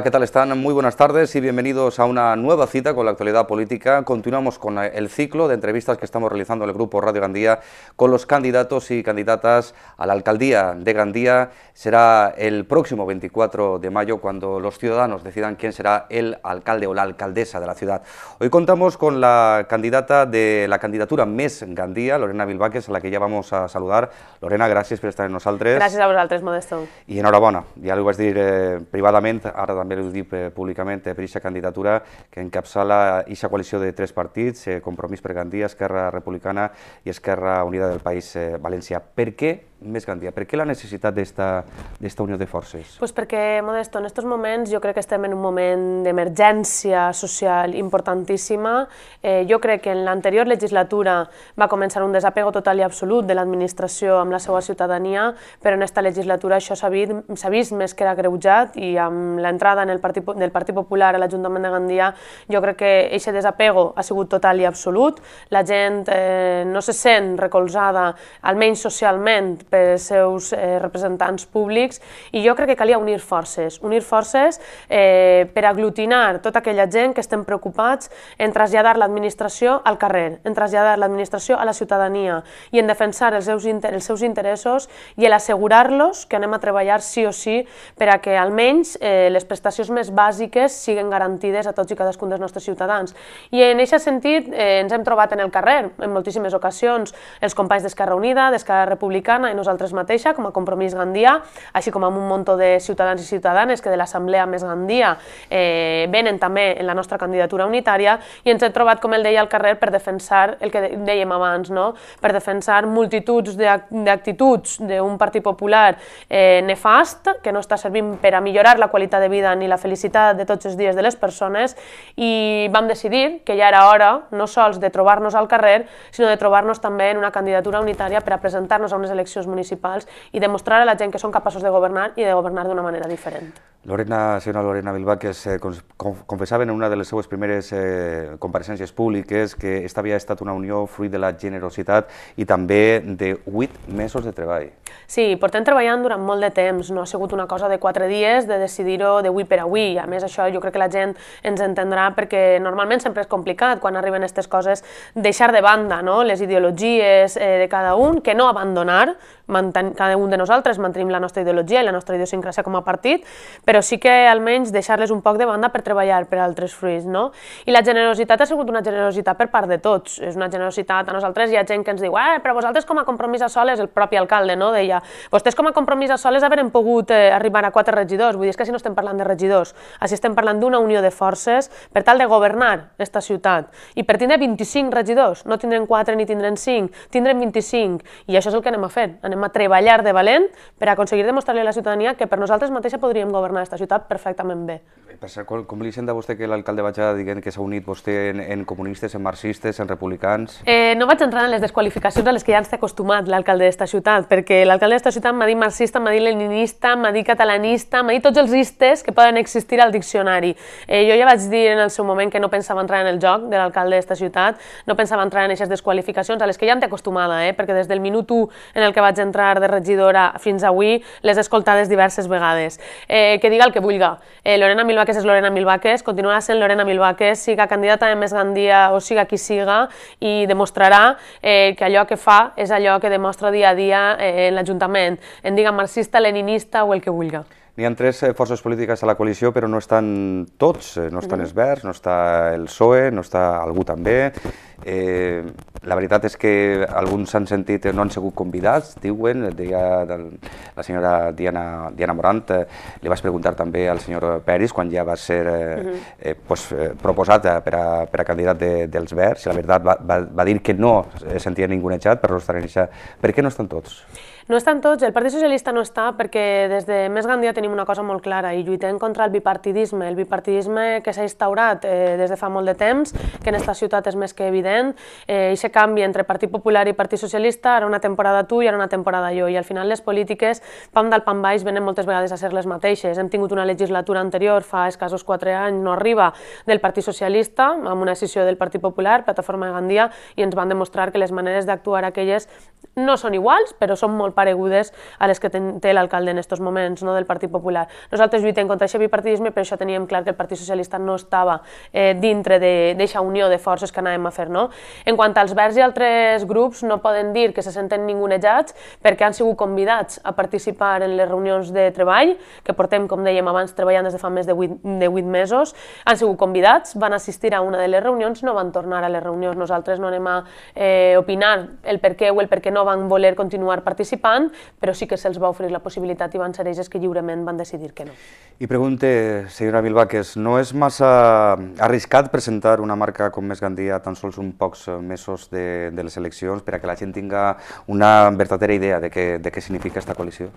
¿qué tal están? Muy buenas tardes y bienvenidos a una nueva cita con la actualidad política. Continuamos con eh, el ciclo de entrevistas que estamos realizando en el Grupo Radio Gandía con los candidatos y candidatas a la alcaldía de Gandía. Será el próximo 24 de mayo cuando los ciudadanos decidan quién será el alcalde o la alcaldesa de la ciudad. Hoy contamos con la candidata de la candidatura MES Gandía, Lorena Bilbaques, a la que ya vamos a saludar. Lorena, gracias por estar en nosotros. Gracias a vosotros, Modesto. Y enhorabuena. Ya lo ibas a decir eh, privadamente, ahora també ho dic eh, públicament, eh, per aquesta candidatura que encapçala aquesta coalició de tres partits, eh, Compromís per Gandia, Esquerra Republicana i Esquerra Unida del País Valencià. Per què més Gandia. Per què la necessitat d'esta unió de forces? Pues perquè, Modesto, en aquests moments jo crec que estem en un moment d'emergència social importantíssima. Eh, jo crec que en l'anterior legislatura va començar un desapego total i absolut de l'administració amb la seva ciutadania, però en aquesta legislatura això s'ha vist, vist més que era greujat i amb l'entrada en el Partit, del Partit Popular a l'Ajuntament de Gandia jo crec que aquest desapego ha sigut total i absolut. La gent eh, no se sent recolzada, almenys socialment, pels seus eh, representants públics i jo crec que calia unir forces, unir forces eh, per aglutinar tota aquella gent que estem preocupats en traslladar l'administració al carrer, en traslladar l'administració a la ciutadania i en defensar els seus, inter els seus interessos i en assegurar-los que anem a treballar sí o sí per a que almenys eh, les prestacions més bàsiques siguin garantides a tots i cadascun dels nostres ciutadans. I en aquest sentit eh, ens hem trobat en el carrer en moltíssimes ocasions els companys d'Esquerra Unida, d'Esquerra Republicana, en nosaltres mateixa, com a Compromís Gandia, així com amb un munt de ciutadans i ciutadanes que de l'Assemblea Més Gandia eh, venen també en la nostra candidatura unitària i ens hem trobat, com el deia, al carrer per defensar el que dèiem abans, no? per defensar multituds d'actituds d'un Partit Popular eh, nefast, que no està servint per a millorar la qualitat de vida ni la felicitat de tots els dies de les persones i vam decidir que ja era hora no sols de trobar-nos al carrer, sinó de trobar-nos també en una candidatura unitària per a presentar-nos a unes eleccions municipals i demostrar a la gent que són capaços de governar i de governar d'una manera diferent. Lorena, senyora Lorena que es eh, confessava en una de les seues primeres eh, compareixències públiques que esta havia estat una unió fruit de la generositat i també de huit mesos de treball. Sí, portem treballant durant molt de temps, no ha sigut una cosa de quatre dies, de decidir-ho d'avui per avui. A més, això jo crec que la gent ens entendrà perquè normalment sempre és complicat quan arriben aquestes coses deixar de banda no? les ideologies eh, de cada un, que no abandonar, manten... cada un de nosaltres mantenim la nostra ideologia i la nostra idiosincrasia com a partit, però sí que almenys deixar-les un poc de banda per treballar per altres fruits, no? I la generositat ha sigut una generositat per part de tots, és una generositat a nosaltres, hi ha gent que ens diu, eh, però vosaltres com a compromís a soles, el propi alcalde, no?, deia, vostès com a compromís a soles haurem pogut eh, arribar a quatre regidors, vull dir, és que si no estem parlant de regidors, així estem parlant d'una unió de forces per tal de governar aquesta ciutat, i per tindre 25 regidors, no tindrem 4 ni tindrem 5, tindrem 25, i això és el que anem a fer, anem anem a treballar de valent per aconseguir demostrar-li a la ciutadania que per nosaltres mateixa podríem governar aquesta ciutat perfectament bé. Eh, per cert, com, com li senta vostè que l'alcalde vaig dient que s'ha unit vostè en, en comunistes, en marxistes, en republicans? Eh, no vaig entrar en les desqualificacions a les que ja ens té acostumat l'alcalde d'esta ciutat, perquè l'alcalde d'esta ciutat m'ha dit marxista, m'ha dit leninista, m'ha dit catalanista, m'ha dit tots els istes que poden existir al diccionari. Eh, jo ja vaig dir en el seu moment que no pensava entrar en el joc de l'alcalde d'esta ciutat, no pensava entrar en aquestes desqualificacions a les que ja em té acostumada, eh, perquè des del minut 1 en el que vaig entrar de regidora fins avui les he escoltades diverses vegades. Eh, que diga el que vulga. Eh, Lorena Milbaques és Lorena Milbaques, continuarà sent Lorena Milbaques, siga candidata de Més Gandia o siga qui siga, i demostrarà eh, que allò que fa és allò que demostra dia a dia eh, en l'Ajuntament. En diga marxista, leninista o el que vulga. N'hi ha tres eh, forces polítiques a la coalició, però no estan tots, eh, no estan els Verds, no està el PSOE, no està algú també. Eh, la veritat és que alguns s'han sentit, no han sigut convidats, diuen, deia la senyora Diana, Diana Morant, eh, li vas preguntar també al senyor Peris quan ja va ser eh, proposat per a, per a candidat dels Verds, i la veritat va, va, dir que no sentia netjat per no estar en això. Per què no estan tots? No estan tots, el Partit Socialista no està perquè des de Més Gandia tenim una cosa molt clara i lluitem contra el bipartidisme, el bipartidisme que s'ha instaurat eh, des de fa molt de temps, que en aquesta ciutat és més que evident, eh, i se canvi entre Partit Popular i Partit Socialista, ara una temporada tu i ara una temporada jo, i al final les polítiques, pam del pam baix, venen moltes vegades a ser les mateixes. Hem tingut una legislatura anterior, fa escassos quatre anys, no arriba, del Partit Socialista, amb una decisió del Partit Popular, Plataforma de Gandia, i ens van demostrar que les maneres d'actuar aquelles no són iguals, però són molt molt paregudes a les que té l'alcalde en aquests moments no, del Partit Popular. Nosaltres lluitem contra aquest bipartidisme, però això teníem clar que el Partit Socialista no estava eh, dintre d'aquesta unió de forces que anàvem a fer. No? En quant als Verds i altres grups, no poden dir que se senten ningunejats perquè han sigut convidats a participar en les reunions de treball, que portem, com dèiem abans, treballant des de fa més de 8, de 8 mesos, han sigut convidats, van assistir a una de les reunions, no van tornar a les reunions. Nosaltres no anem a eh, opinar el per què o el per què no van voler continuar participant, participant, però sí que se'ls va oferir la possibilitat i van ser ells que lliurement van decidir que no. I pregunte, senyora Bilbaques, no és massa arriscat presentar una marca com més Gandia tan sols un pocs mesos de, de les eleccions perquè la gent tinga una verdadera idea de què, de què significa aquesta coalició?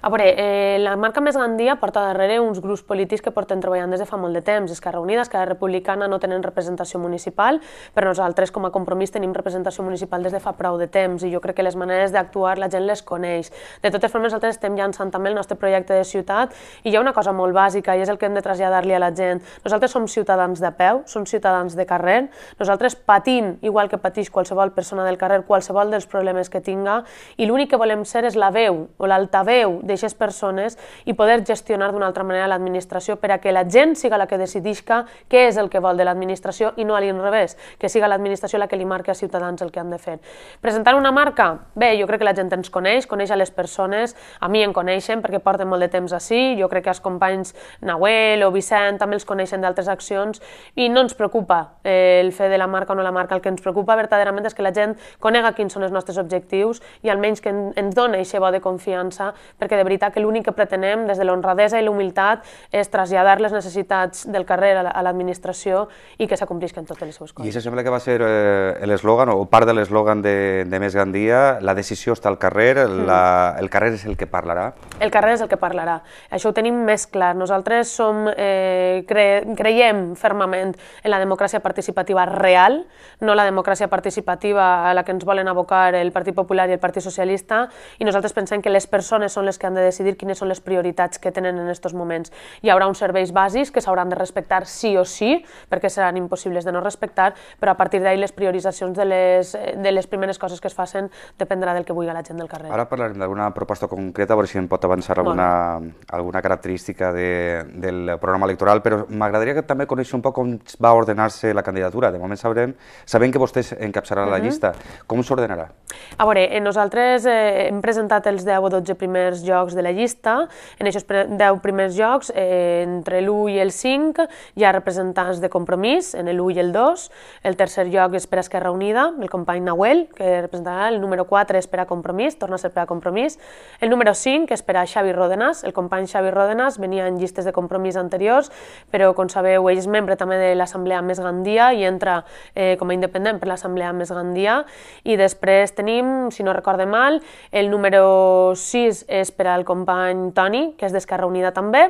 A veure, eh, la marca més Gandia porta darrere uns grups polítics que porten treballant des de fa molt de temps. Esquerra Unida, Esquerra Republicana no tenen representació municipal, però nosaltres com a compromís tenim representació municipal des de fa prou de temps i jo crec que les maneres d'actuar la gent les coneix. De totes formes, nosaltres estem llançant també el nostre projecte de ciutat i hi ha una cosa molt bàsica i és el que hem de traslladar-li a la gent. Nosaltres som ciutadans de peu, som ciutadans de carrer, nosaltres patim, igual que patix qualsevol persona del carrer, qualsevol dels problemes que tinga, i l'únic que volem ser és la veu o l'altaveu d'aquestes persones i poder gestionar d'una altra manera l'administració per a que la gent siga la que decidisca què és el que vol de l'administració i no a l'inrevés, que siga l'administració la que li marqui a ciutadans el que han de fer. Presentar una marca? Bé, jo crec que la gent ens coneix, coneix, coneix a les persones, a mi em coneixen perquè porten molt de temps així, jo crec que els companys Nahuel o Vicent també els coneixen d'altres accions i no ens preocupa eh, el fer de la marca o no la marca, el que ens preocupa verdaderament és que la gent conega quins són els nostres objectius i almenys que ens dona eixe bo de confiança perquè de veritat que l'únic que pretenem des de l'honradesa i l'humilitat és traslladar les necessitats del carrer a l'administració i que s'acomplisquen totes les seves coses. I això sembla que va ser eh, l'eslògan o part de l'eslògan de, de Més Gandia, la decisió està al carrer, el, la, el carrer és el que parlarà? El carrer és el que parlarà. Això ho tenim més clar. Nosaltres som, eh, cre, creiem fermament en la democràcia participativa real, no la democràcia participativa a la que ens volen abocar el Partit Popular i el Partit Socialista, i nosaltres pensem que les persones són les que han de decidir quines són les prioritats que tenen en aquests moments. Hi haurà uns serveis bàsics que s'hauran de respectar sí o sí, perquè seran impossibles de no respectar, però a partir d'ahir les prioritzacions de les, de les primeres coses que es facin dependrà del que vulgui la gent del carrer. Ara Ara parlarem d'alguna proposta concreta, a veure si em pot avançar alguna, bueno. alguna característica de, del programa electoral, però m'agradaria que també coneixi un poc com va ordenar-se la candidatura. De moment sabrem, sabem que vostès encapçarà uh -huh. la mhm. llista. Com s'ordenarà? A veure, eh, nosaltres eh, hem presentat els 10 o 12 primers llocs de la llista. En aquests 10 primers llocs, eh, entre l'1 i el 5, hi ha representants de compromís, en l'1 i el 2. El tercer lloc és per Esquerra Unida, el company Nahuel, que representarà el número 4 és per a compromís, torna a ser per a compromís. El número 5, que és per a Xavi Rodenas. El company Xavi Rodenas venia en llistes de compromís anteriors, però, com sabeu, ell és membre també de l'Assemblea Més Gandia i entra eh, com a independent per l'Assemblea Més Gandia. I després tenim, si no recorde mal, el número 6 és per al company Toni, que és d'Esquerra Unida també.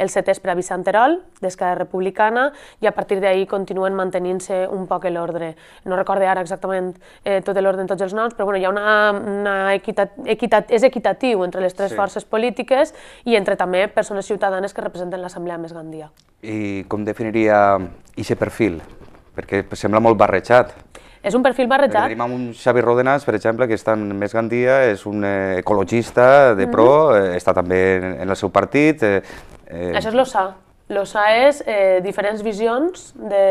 El 7 és per a Vicent Terol, d'Esquerra Republicana, i a partir d'ahir continuen mantenint-se un poc l'ordre. No recorde ara exactament eh, tot l'ordre en tots els noms, però bueno, hi ha una, una equitat equitat, és equitatiu entre les tres sí. forces polítiques i entre també persones ciutadanes que representen l'Assemblea més Gandia. I com definiria aquest perfil? Perquè sembla molt barrejat. És un perfil barrejat. Tenim amb un Xavi Rodenas, per exemple, que està en Més Gandia, és un eh, ecologista de mhm. pro, mm -hmm. està també en, en el seu partit. Eh, eh, Això és l'OSA. L'OSA és eh, diferents visions de,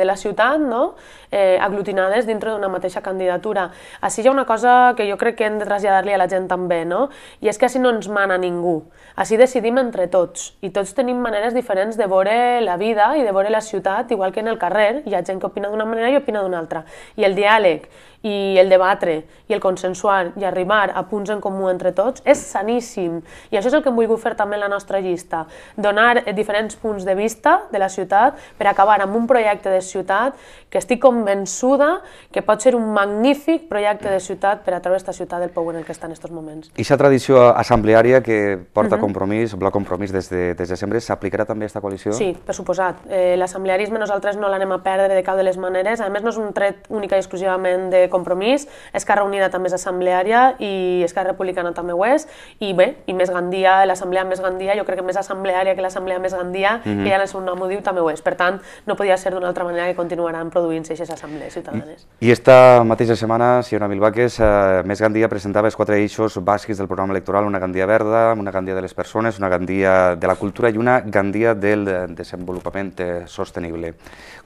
de la ciutat no? eh, aglutinades dintre d'una mateixa candidatura. Així hi ha una cosa que jo crec que hem de traslladar-li a la gent també, no? i és que així no ens mana ningú. Així decidim entre tots, i tots tenim maneres diferents de veure la vida i de veure la ciutat, igual que en el carrer, hi ha gent que opina d'una manera i opina d'una altra. I el diàleg i el debatre i el consensuar i arribar a punts en comú entre tots és saníssim. I això és el que hem volgut fer també en la nostra llista, donar eh, diferents punts de vista de la ciutat per acabar amb un projecte de ciutat que estic convençuda que pot ser un magnífic projecte de ciutat per a través d'aquesta ciutat del poble en el que està en aquests moments. I aquesta tradició assembleària que porta uh mhm. -huh. compromís, bloc compromís des de, des de sempre, s'aplicarà també a aquesta coalició? Sí, per suposat. Eh, L'assemblearisme nosaltres no l'anem a perdre de cap de les maneres, a més no és un tret únic i exclusivament de Compromís, Esquerra Unida també és assembleària i Esquerra Republicana també ho és, i bé, i Més Gandia, l'assemblea Més Gandia, jo crec que més assembleària que l'assemblea Més Gandia, mm -hmm. que mhm. ja en el seu nom ho diu, també ho és. Per tant, no podia ser d'una altra manera que continuaran produint-se aquestes assemblees ciutadanes. I, i esta mateixa setmana, Siona Milbaques, eh, Més Gandia presentava els quatre eixos bàsics del programa electoral, una Gandia verda, una Gandia de les persones, una Gandia de la cultura i una Gandia del desenvolupament eh, sostenible.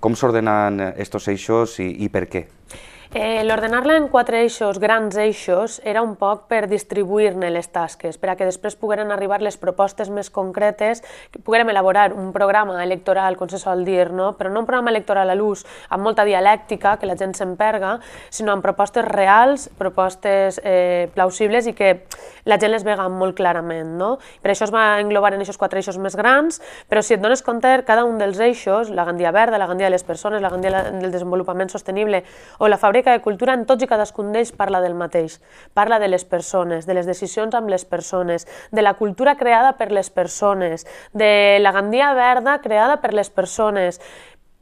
Com s'ordenen eh, estos eixos i, i per què? Eh, L'ordenar-la en quatre eixos, grans eixos, era un poc per distribuir-ne les tasques, per a que després pogueren arribar les propostes més concretes, que poguérem elaborar un programa electoral, com se sol dir, no? però no un programa electoral a l'ús, amb molta dialèctica, que la gent s'emperga, sinó amb propostes reals, propostes eh, plausibles i que la gent les vega molt clarament. No? Per això es va englobar en aquests quatre eixos més grans, però si et dones compte, cada un dels eixos, la gandia verda, la gandia de les persones, la gandia del desenvolupament sostenible o la Fabrica recerca de cultura en tots i cadascun d'ells parla del mateix. Parla de les persones, de les decisions amb les persones, de la cultura creada per les persones, de la gandia verda creada per les persones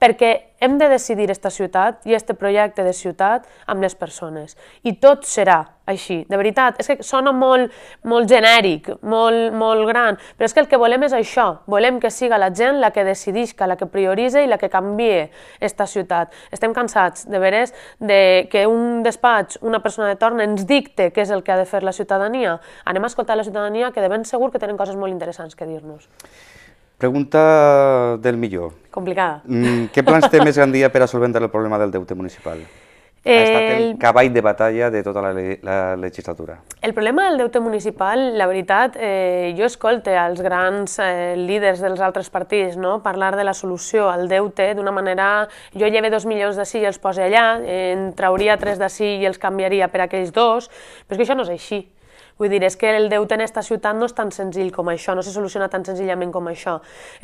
perquè hem de decidir aquesta ciutat i este projecte de ciutat amb les persones. I tot serà així, de veritat. És que sona molt, molt genèric, molt, molt gran, però és que el que volem és això. Volem que siga la gent la que decidisca, la que prioritza i la que canvie aquesta ciutat. Estem cansats, de veres, de que un despatx, una persona de torn, ens dicte què és el que ha de fer la ciutadania. Anem a escoltar la ciutadania, que de ben segur que tenen coses molt interessants que dir-nos. Pregunta del millor. Complicada. Mm, què plans té més gran dia per a solventar el problema del deute municipal? Ha estat el cavall de batalla de tota la, la legislatura. El problema del deute municipal, la veritat, eh, jo escolte als grans eh, líders dels altres partits no? parlar de la solució al deute d'una manera... Jo lleve dos milions d'ací i els poso allà, eh, en trauria tres d'ací i els canviaria per aquells dos, però és que això no és així. Vull dir, és que el deute en aquesta ciutat no és tan senzill com això, no se soluciona tan senzillament com això.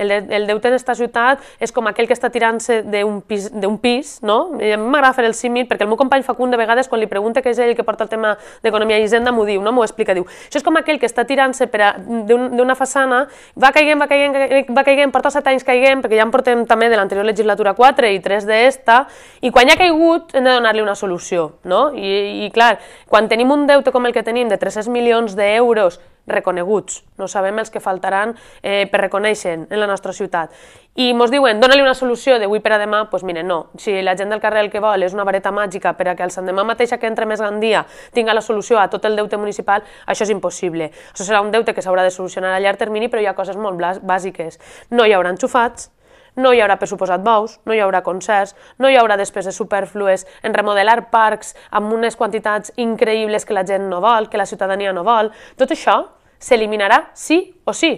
El, el deute en aquesta ciutat és com aquell que està tirant-se d'un pis, pis, no? I a mi m'agrada fer el símil, perquè el meu company Facund, de vegades, quan li pregunta que és ell que porta el tema d'economia i hisenda, m'ho diu, no? M'ho explica, diu, això és com aquell que està tirant-se d'una un, façana, va caiguem, va caiguem, va caiguent, porta set anys caiguem, perquè ja en portem també de l'anterior legislatura 4 i 3 d'esta, i quan ja ha caigut hem de donar-li una solució, no? I, I clar, quan tenim un deute com el que tenim de 300 milions d'euros reconeguts, no sabem els que faltaran eh, per reconèixer en la nostra ciutat. I ens diuen, dona-li una solució d'avui per a demà, doncs pues mire, no. Si la gent del carrer el que vol és una vareta màgica per a que el demà mateix que entre més dia tinga la solució a tot el deute municipal, això és impossible. Això serà un deute que s'haurà de solucionar a llarg termini, però hi ha coses molt bàsiques. No hi haurà enxufats, no hi haurà pressuposat bous, no hi haurà concerts, no hi haurà despeses superflues en remodelar parcs amb unes quantitats increïbles que la gent no vol, que la ciutadania no vol, tot això s'eliminarà sí o sí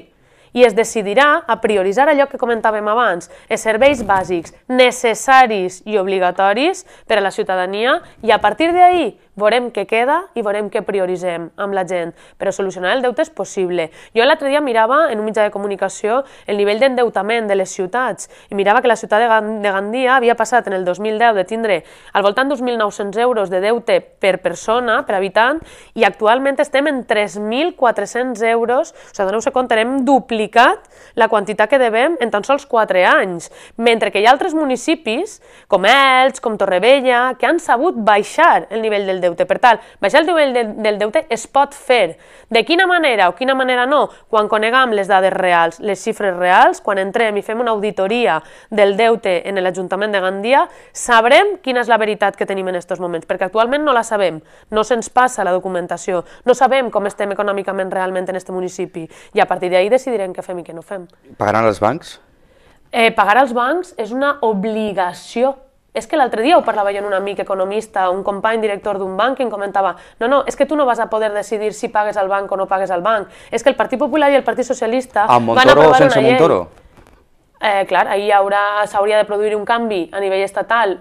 i es decidirà a prioritzar allò que comentàvem abans, els serveis bàsics necessaris i obligatoris per a la ciutadania i a partir d'ahir Veurem què queda i veurem què prioritzem amb la gent, però solucionar el deute és possible. Jo l'altre dia mirava en un mitjà de comunicació el nivell d'endeutament de les ciutats i mirava que la ciutat de, Gandia havia passat en el 2010 de tindre al voltant d'uns 1.900 euros de deute per persona, per habitant, i actualment estem en 3.400 euros, o sigui, doneu vos compte, hem duplicat la quantitat que devem en tan sols 4 anys, mentre que hi ha altres municipis, com Elx, com Torrevella, que han sabut baixar el nivell del deute. Per tant, baixar el nivell de, del deute es pot fer. De quina manera o quina manera no? Quan conegam les dades reals, les xifres reals, quan entrem i fem una auditoria del deute en l'Ajuntament de Gandia, sabrem quina és la veritat que tenim en aquests moments, perquè actualment no la sabem, no se'ns passa la documentació, no sabem com estem econòmicament realment en aquest municipi, i a partir d'ahir decidirem què fem i què no fem. Pagaran els bancs? Eh, pagar als bancs és una obligació és que l'altre dia ho parlava jo amb un amic economista, un company director d'un banc, que em comentava no, no, és que tu no vas a poder decidir si pagues al banc o no pagues al banc. És que el Partit Popular i el Partit Socialista... Amb Montoro van aprovar o sense una llei. Montoro? Llei eh, clar, ahir s'hauria de produir un canvi a nivell estatal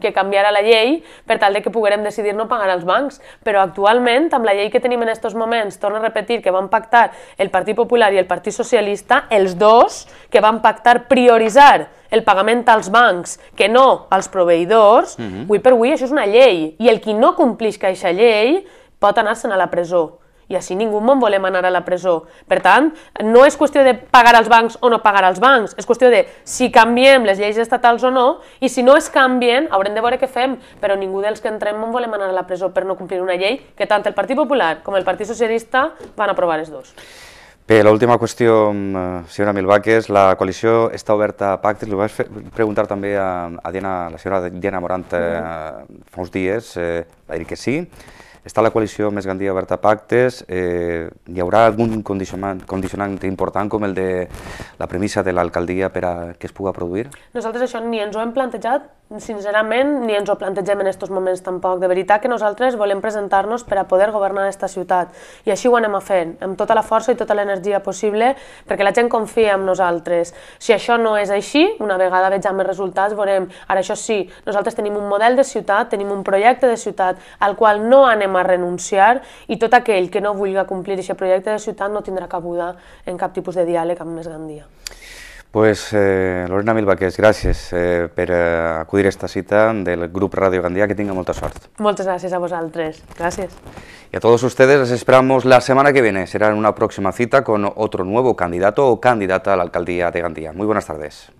que canviarà la llei per tal de que poguérem decidir no pagar als bancs, però actualment, amb la llei que tenim en aquests moments, torno a repetir que van pactar el Partit Popular i el Partit Socialista, els dos que van pactar prioritzar el pagament als bancs que no als proveïdors, uh mhm. -huh. avui per avui això és una llei, i el qui no complix aquesta llei pot anar-se'n a la presó i així ningú no volem anar a la presó. Per tant, no és qüestió de pagar als bancs o no pagar als bancs, és qüestió de si canviem les lleis estatals o no, i si no es canvien, haurem de veure què fem, però ningú dels que entrem no volem anar a la presó per no complir una llei que tant el Partit Popular com el Partit Socialista van aprovar els dos. Bé, l'última qüestió, mm, eh, senyora Milbaques, la coalició està oberta a pactes. Li vaig preguntar també a, a Diana, la senyora Diana Morant mm fa uns dies, eh, va dir que sí, està la coalició més Gandia oberta a pactes, eh, hi haurà algun condicionant, condicionant important com el de la premissa de l'alcaldia per a que es puga produir? Nosaltres això ni ens ho hem plantejat Sincerament, ni ens ho plantegem en aquests moments tampoc. De veritat que nosaltres volem presentar-nos per a poder governar aquesta ciutat. I així ho anem a fer, amb tota la força i tota l'energia possible, perquè la gent confia en nosaltres. Si això no és així, una vegada vegem els resultats, veurem. Ara, això sí, nosaltres tenim un model de ciutat, tenim un projecte de ciutat al qual no anem a renunciar i tot aquell que no vulgui complir aquest projecte de ciutat no tindrà cabuda en cap tipus de diàleg amb més Gandia. Pues eh, Lorena Milbaques, gracias eh, por eh, acudir a esta cita del Grupo Radio Gandía, que tenga mucha suerte. Muchas gracias a vosotros, gracias. Y a todos ustedes les esperamos la semana que viene, será en una próxima cita con otro nuevo candidato o candidata a la alcaldía de Gandía. Muy buenas tardes.